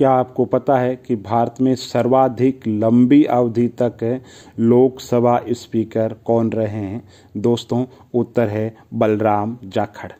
क्या आपको पता है कि भारत में सर्वाधिक लंबी अवधि तक लोकसभा स्पीकर कौन रहे हैं दोस्तों उत्तर है बलराम जाखड़